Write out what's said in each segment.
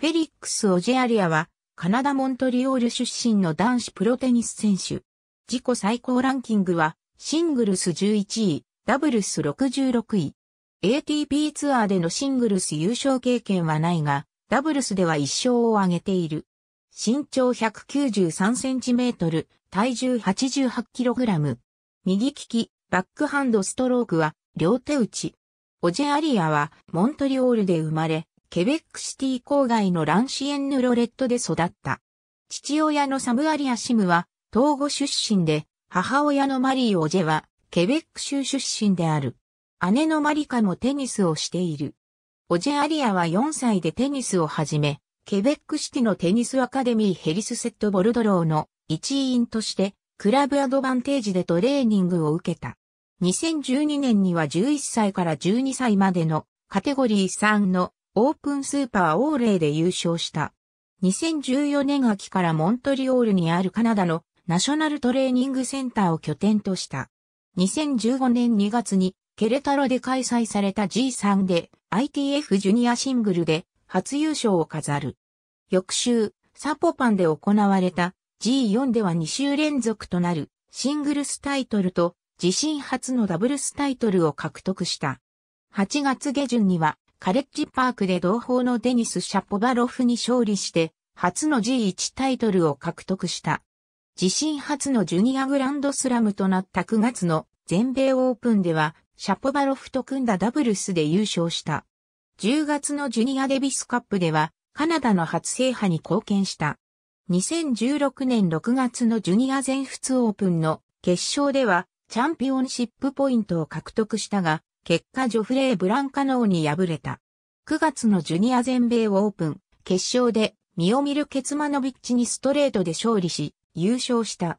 フェリックス・オジェアリアは、カナダ・モントリオール出身の男子プロテニス選手。自己最高ランキングは、シングルス11位、ダブルス66位。ATP ツアーでのシングルス優勝経験はないが、ダブルスでは1勝を挙げている。身長1 9 3トル、体重8 8ラム。右利き、バックハンドストロークは、両手打ち。オジェアリアは、モントリオールで生まれ、ケベックシティ郊外のランシエンヌロレットで育った。父親のサムアリア・シムは、東郷出身で、母親のマリー・オジェは、ケベック州出身である。姉のマリカもテニスをしている。オジェ・アリアは4歳でテニスを始め、ケベックシティのテニスアカデミーヘリスセットボルドローの一員として、クラブアドバンテージでトレーニングを受けた。2012年には11歳から12歳までのカテゴリー3のオープンスーパーオーレイで優勝した。2014年秋からモントリオールにあるカナダのナショナルトレーニングセンターを拠点とした。2015年2月にケレタロで開催された G3 で ITF ジュニアシングルで初優勝を飾る。翌週、サポパンで行われた G4 では2週連続となるシングルスタイトルと自身初のダブルスタイトルを獲得した。8月下旬にはカレッジパークで同胞のデニス・シャポバロフに勝利して、初の G1 タイトルを獲得した。自身初のジュニアグランドスラムとなった9月の全米オープンでは、シャポバロフと組んだダブルスで優勝した。10月のジュニアデビスカップでは、カナダの初制覇に貢献した。2016年6月のジュニア全仏オープンの決勝では、チャンピオンシップポイントを獲得したが、結果ジョフレー・ブランカノーに敗れた。9月のジュニア全米オープン、決勝で、ミオミル・ケツマノビッチにストレートで勝利し、優勝した。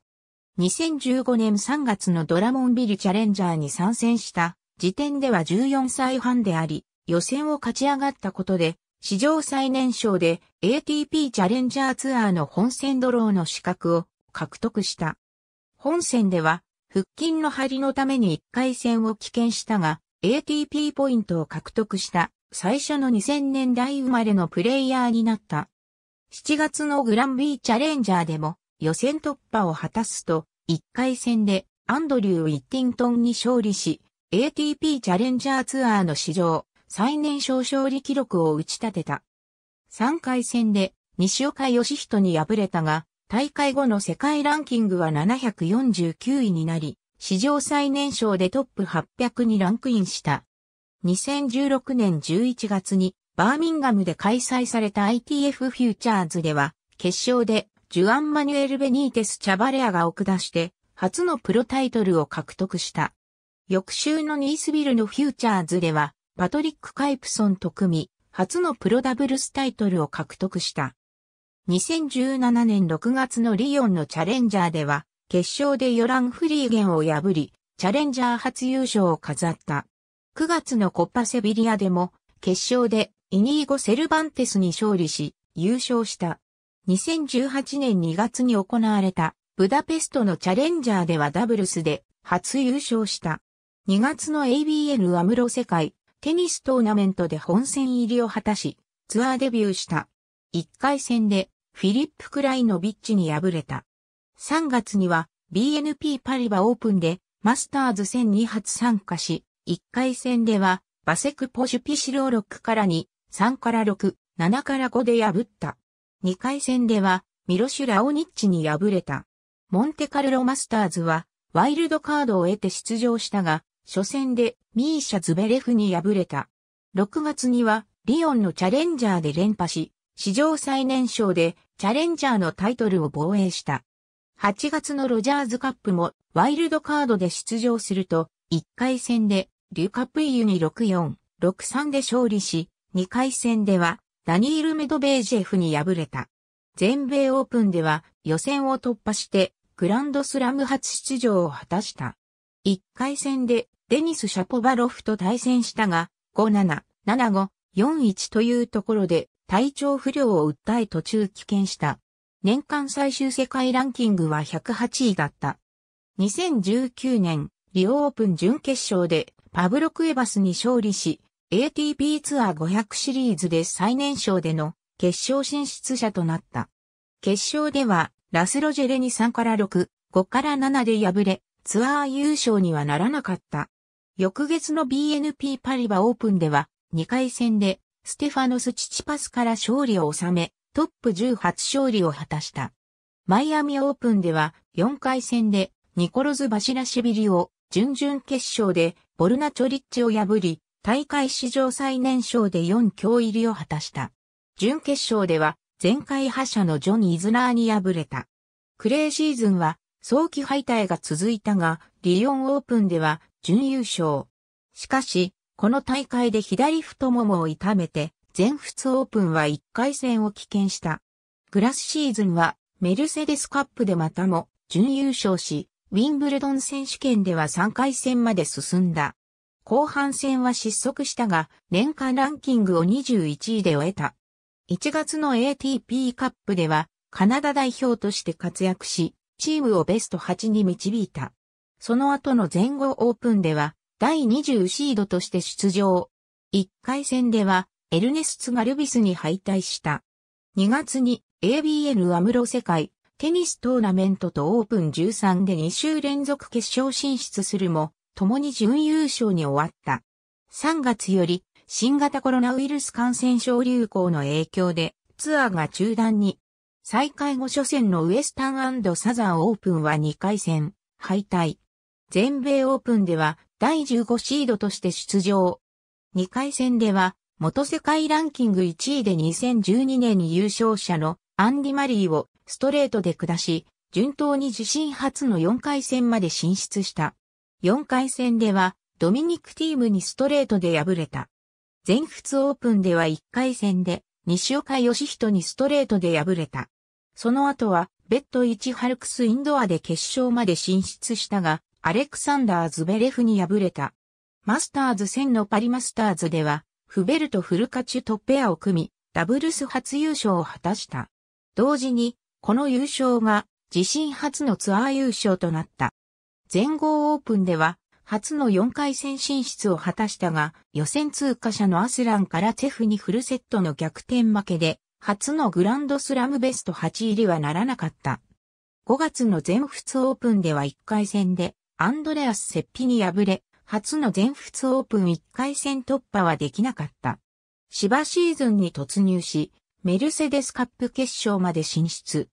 2015年3月のドラモンビルチャレンジャーに参戦した時点では14歳半であり、予選を勝ち上がったことで、史上最年少で ATP チャレンジャーツアーの本戦ドローの資格を獲得した。本戦では、腹筋の張りのために1回戦を棄権したが、ATP ポイントを獲得した最初の2000年代生まれのプレイヤーになった。7月のグランビーチャレンジャーでも予選突破を果たすと、1回戦でアンドリュー・ウィッティントンに勝利し、ATP チャレンジャーツアーの史上最年少勝利記録を打ち立てた。3回戦で西岡義人に敗れたが、大会後の世界ランキングは749位になり、史上最年少でトップ800にランクインした。2016年11月にバーミンガムで開催された ITF フューチャーズでは、決勝でジュアン・マニュエル・ベニーテス・チャバレアが送出して、初のプロタイトルを獲得した。翌週のニースビルのフューチャーズでは、パトリック・カイプソンと組み、初のプロダブルスタイトルを獲得した。2017年6月のリヨンのチャレンジャーでは、決勝でヨラン・フリーゲンを破り、チャレンジャー初優勝を飾った。9月のコッパセビリアでも、決勝でイニーゴ・セルバンテスに勝利し、優勝した。2018年2月に行われた、ブダペストのチャレンジャーではダブルスで初優勝した。2月の ABN アムロ世界テニストーナメントで本戦入りを果たし、ツアーデビューした。1回戦でフィリップ・クライノビッチに敗れた。3月には BNP パリバオープンでマスターズ戦2発参加し、1回戦ではバセクポジュピシロー6から2、3から6、7から5で破った。2回戦ではミロシュ・ラオニッチに敗れた。モンテカルロマスターズはワイルドカードを得て出場したが、初戦でミーシャ・ズベレフに敗れた。6月にはリオンのチャレンジャーで連覇し、史上最年少でチャレンジャーのタイトルを防衛した。8月のロジャーズカップもワイルドカードで出場すると、1回戦でリュカプイユに6-4、6-3で勝利し、2回戦ではダニール・メドベージェフに敗れた。全米オープンでは予選を突破してグランドスラム初出場を果たした。1回戦でデニス・シャポバロフと対戦したが、5-7、7-5、4-1というところで体調不良を訴え途中棄権した。年間最終世界ランキングは108位だった。2019年、リオオープン準決勝でパブロ・クエバスに勝利し、ATP ツアー500シリーズで最年少での決勝進出者となった。決勝では、ラスロジェレに3から6、5から7で敗れ、ツアー優勝にはならなかった。翌月の BNP パリバオープンでは、2回戦で、ステファノス・チチパスから勝利を収め、トップ1 8勝利を果たした。マイアミオープンでは4回戦でニコロズ・バシラシビリを準々決勝でボルナチョリッチを破り、大会史上最年少で4強入りを果たした。準決勝では前回覇者のジョニー・イズナーに敗れた。クレーシーズンは早期敗退が続いたが、リオンオープンでは準優勝。しかし、この大会で左太ももを痛めて、全仏オープンは1回戦を棄権した。グラスシーズンはメルセデスカップでまたも準優勝し、ウィンブルドン選手権では3回戦まで進んだ。後半戦は失速したが、年間ランキングを21位で終えた。1月の ATP カップでは、カナダ代表として活躍し、チームをベスト8に導いた。その後の全豪オープンでは、第20シードとして出場。1回戦では、エルネスツ・ガルビスに敗退した。2月に ABN アムロ世界テニストーナメントとオープン13で2週連続決勝進出するも、共に準優勝に終わった。3月より新型コロナウイルス感染症流行の影響でツアーが中断に。再開後初戦のウエスタンサザンオープンは2回戦、敗退。全米オープンでは第15シードとして出場。2回戦では元世界ランキング1位で2012年に優勝者のアンディ・マリーをストレートで下し、順当に自身初の4回戦まで進出した。4回戦ではドミニクティームにストレートで敗れた。全仏オープンでは1回戦で西岡義人にストレートで敗れた。その後はベッド1ハルクスインドアで決勝まで進出したが、アレクサンダー・ズベレフに敗れた。マスターズ1000のパリマスターズではフベルト・フルカチュとペアを組み、ダブルス初優勝を果たした。同時に、この優勝が自身初のツアー優勝となった。全豪オープンでは、初の4回戦進出を果たしたが、予選通過者のアスランからチェフにフルセットの逆転負けで、初のグランドスラムベスト8入りはならなかった。5月の全仏オープンでは1回戦で、アンドレアス・セッピに敗れ、初の全仏オープン1回戦突破はできなかった。芝シーズンに突入し、メルセデスカップ決勝まで進出。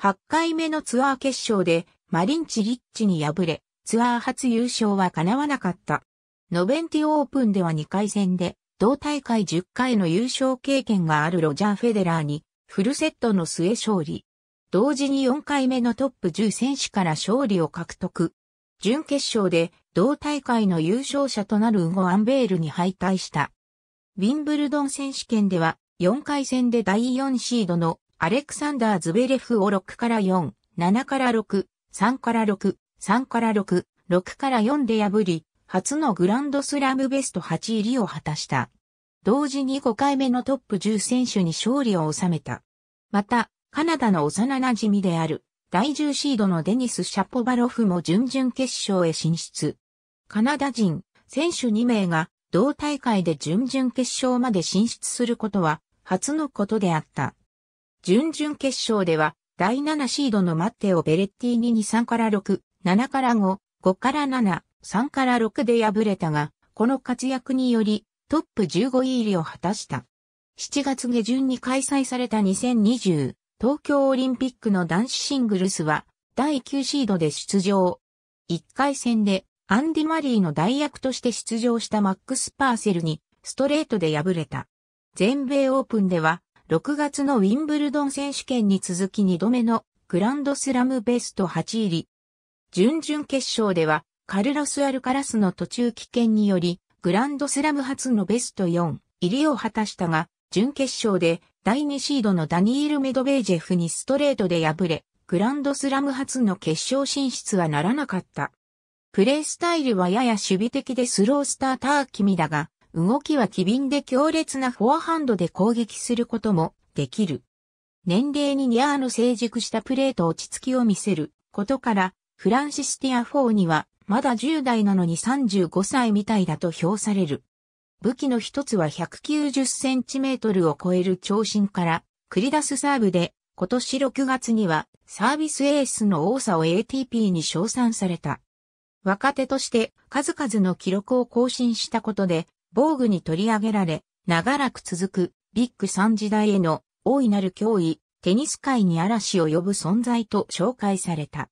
8回目のツアー決勝でマリンチ・リッチに敗れ、ツアー初優勝は叶わなかった。ノベンティオープンでは2回戦で、同大会10回の優勝経験があるロジャー・フェデラーに、フルセットの末勝利。同時に4回目のトップ10選手から勝利を獲得。準決勝で同大会の優勝者となるウゴ・アンベールに敗退した。ウィンブルドン選手権では、4回戦で第4シードのアレクサンダー・ズベレフを6から4、7から6、3から6、3から6、6から4で破り、初のグランドスラムベスト8入りを果たした。同時に5回目のトップ10選手に勝利を収めた。また、カナダの幼馴染である、第10シードのデニス・シャポバロフも準々決勝へ進出。カナダ人、選手2名が同大会で準々決勝まで進出することは初のことであった。準々決勝では第7シードのマッテをベレッティに2、3から6、7から5、5から7、3から6で敗れたが、この活躍によりトップ15位入りを果たした。7月下旬に開催された2020東京オリンピックの男子シングルスは第9シードで出場。1回戦でアンディ・マリーの代役として出場したマックス・パーセルにストレートで敗れた。全米オープンでは6月のウィンブルドン選手権に続き2度目のグランドスラムベスト8入り。準々決勝ではカルロス・アルカラスの途中棄権によりグランドスラム初のベスト4入りを果たしたが、準決勝で第2シードのダニール・メドベージェフにストレートで敗れ、グランドスラム初の決勝進出はならなかった。プレースタイルはやや守備的でスロースターター気味だが、動きは機敏で強烈なフォアハンドで攻撃することもできる。年齢にニアーの成熟したプレーと落ち着きを見せることから、フランシス・ティア4にはまだ10代なのに35歳みたいだと評される。武器の一つは190センチメートルを超える長身から繰り出すサーブで、今年6月にはサービスエースの多さを ATP に称賛された。若手として数々の記録を更新したことで、防具に取り上げられ、長らく続くビッグ3時代への大いなる脅威、テニス界に嵐を呼ぶ存在と紹介された。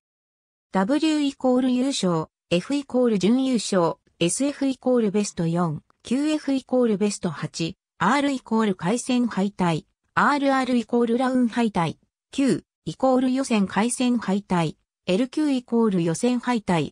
W イコール優勝、F イコール準優勝、SF イコールベスト4、QF イコールベスト8、R イコール回戦敗退、RR イコールラウン敗退、Q イコール予選回戦敗退、LQ イコール予選敗退、